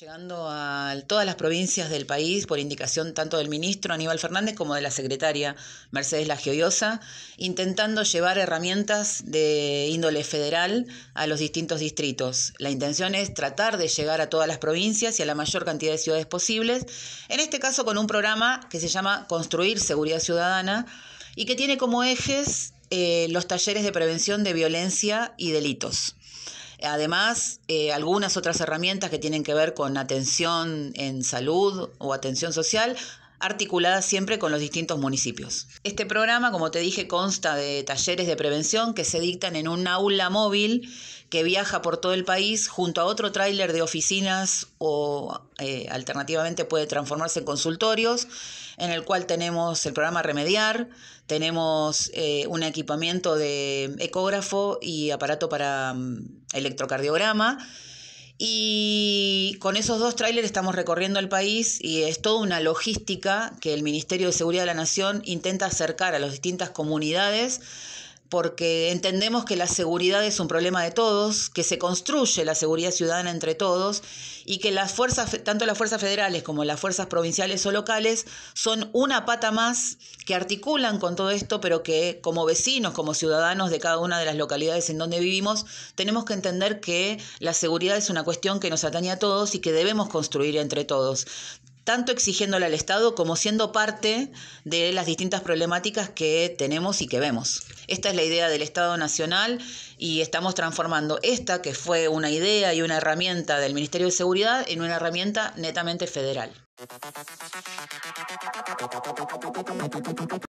llegando a todas las provincias del país por indicación tanto del ministro Aníbal Fernández como de la secretaria Mercedes Lagioiosa, intentando llevar herramientas de índole federal a los distintos distritos. La intención es tratar de llegar a todas las provincias y a la mayor cantidad de ciudades posibles, en este caso con un programa que se llama Construir Seguridad Ciudadana y que tiene como ejes eh, los talleres de prevención de violencia y delitos. Además, eh, algunas otras herramientas que tienen que ver con atención en salud o atención social articulada siempre con los distintos municipios. Este programa, como te dije, consta de talleres de prevención que se dictan en un aula móvil que viaja por todo el país junto a otro tráiler de oficinas o eh, alternativamente puede transformarse en consultorios, en el cual tenemos el programa Remediar, tenemos eh, un equipamiento de ecógrafo y aparato para mm, electrocardiograma y con esos dos trailers estamos recorriendo el país y es toda una logística que el Ministerio de Seguridad de la Nación intenta acercar a las distintas comunidades porque entendemos que la seguridad es un problema de todos, que se construye la seguridad ciudadana entre todos y que las fuerzas, tanto las fuerzas federales como las fuerzas provinciales o locales, son una pata más que articulan con todo esto, pero que como vecinos, como ciudadanos de cada una de las localidades en donde vivimos, tenemos que entender que la seguridad es una cuestión que nos atañe a todos y que debemos construir entre todos tanto exigiéndola al Estado como siendo parte de las distintas problemáticas que tenemos y que vemos. Esta es la idea del Estado Nacional y estamos transformando esta, que fue una idea y una herramienta del Ministerio de Seguridad, en una herramienta netamente federal.